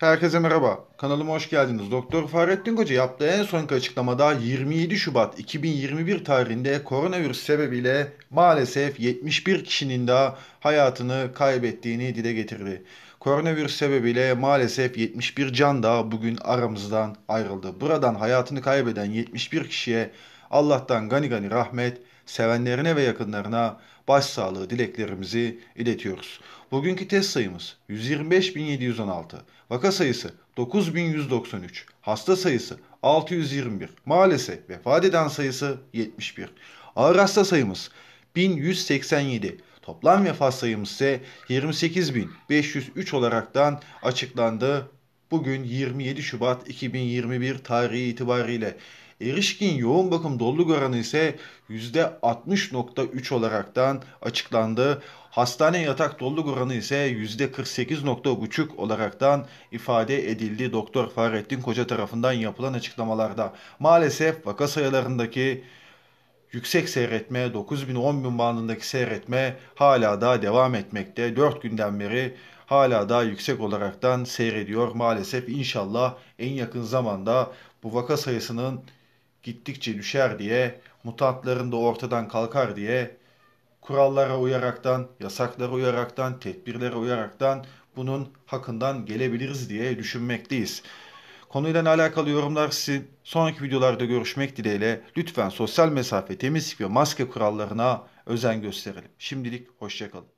Herkese merhaba. Kanalıma hoş geldiniz. Doktor Fahrettin Koca yaptığı en sonki açıklamada 27 Şubat 2021 tarihinde koronavirüs sebebiyle maalesef 71 kişinin daha hayatını kaybettiğini dile getirdi. Koronavirüs sebebiyle maalesef 71 can daha bugün aramızdan ayrıldı. Buradan hayatını kaybeden 71 kişiye Allah'tan gani gani rahmet, sevenlerine ve yakınlarına başsağlığı dileklerimizi iletiyoruz. Bugünkü test sayımız 125.716, vaka sayısı 9193, hasta sayısı 621, maalesef vefat eden sayısı 71. Ağır hasta sayımız 1187, toplam vefat sayımız ise 28.503 olaraktan açıklandı Bugün 27 Şubat 2021 tarihi itibariyle erişkin yoğun bakım doluluk oranı ise %60.3 olaraktan açıklandı. Hastane yatak doluluk oranı ise %48.5 olaraktan ifade edildi Doktor Fahrettin Koca tarafından yapılan açıklamalarda. Maalesef vaka sayılarındaki yüksek seyretme 9 bin 10 bin bandındaki seyretme hala da devam etmekte. 4 günden beri hala daha yüksek olaraktan seyrediyor. Maalesef inşallah en yakın zamanda bu vaka sayısının gittikçe düşer diye, mutantların da ortadan kalkar diye kurallara uyaraktan, yasaklara uyaraktan, tedbirlere uyaraktan bunun hakkından gelebiliriz diye düşünmekteyiz. Konuyla alakalı yorumlar sizin. Sonraki videolarda görüşmek dileğiyle lütfen sosyal mesafe, temizlik ve maske kurallarına özen gösterelim. Şimdilik hoşçakalın.